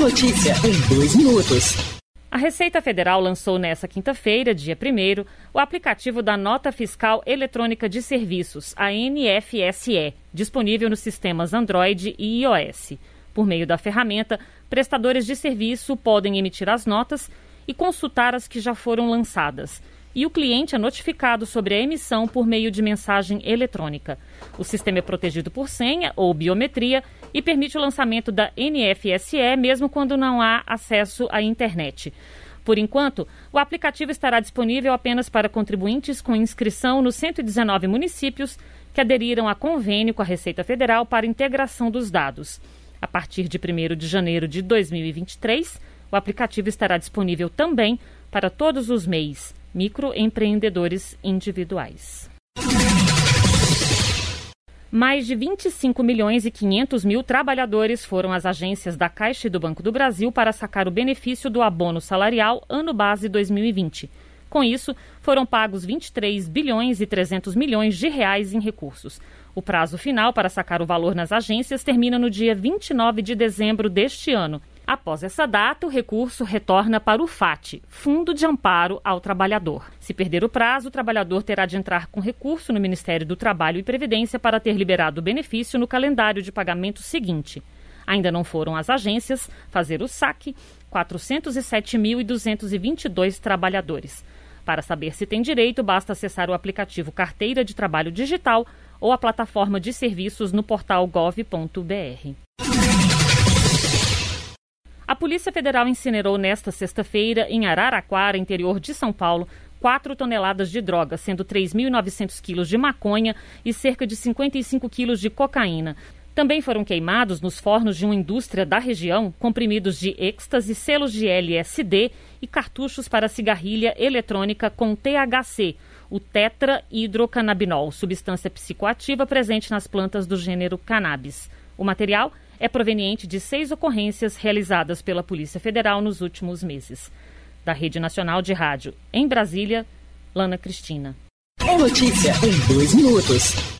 notícia em dois minutos. A Receita Federal lançou nesta quinta-feira, dia 1, o aplicativo da Nota Fiscal Eletrônica de Serviços, a NFSE, disponível nos sistemas Android e iOS. Por meio da ferramenta, prestadores de serviço podem emitir as notas e consultar as que já foram lançadas e o cliente é notificado sobre a emissão por meio de mensagem eletrônica. O sistema é protegido por senha ou biometria e permite o lançamento da NFSE mesmo quando não há acesso à internet. Por enquanto, o aplicativo estará disponível apenas para contribuintes com inscrição nos 119 municípios que aderiram a convênio com a Receita Federal para integração dos dados. A partir de 1 de janeiro de 2023, o aplicativo estará disponível também para todos os MEIs microempreendedores individuais. Mais de 25 milhões e 500 mil trabalhadores foram às agências da Caixa e do Banco do Brasil para sacar o benefício do abono salarial ano base 2020. Com isso, foram pagos 23 bilhões e 300 milhões de reais em recursos. O prazo final para sacar o valor nas agências termina no dia 29 de dezembro deste ano Após essa data, o recurso retorna para o FAT, Fundo de Amparo ao Trabalhador. Se perder o prazo, o trabalhador terá de entrar com recurso no Ministério do Trabalho e Previdência para ter liberado o benefício no calendário de pagamento seguinte. Ainda não foram as agências fazer o saque 407.222 trabalhadores. Para saber se tem direito, basta acessar o aplicativo Carteira de Trabalho Digital ou a plataforma de serviços no portal gov.br. A Polícia Federal incinerou nesta sexta-feira, em Araraquara, interior de São Paulo, 4 toneladas de droga, sendo 3.900 quilos de maconha e cerca de 55 quilos de cocaína. Também foram queimados nos fornos de uma indústria da região comprimidos de êxtase, selos de LSD e cartuchos para cigarrilha eletrônica com THC, o tetrahidrocannabinol, substância psicoativa presente nas plantas do gênero cannabis. O material é proveniente de seis ocorrências realizadas pela Polícia Federal nos últimos meses. Da Rede Nacional de Rádio, em Brasília, Lana Cristina. É notícia em dois minutos.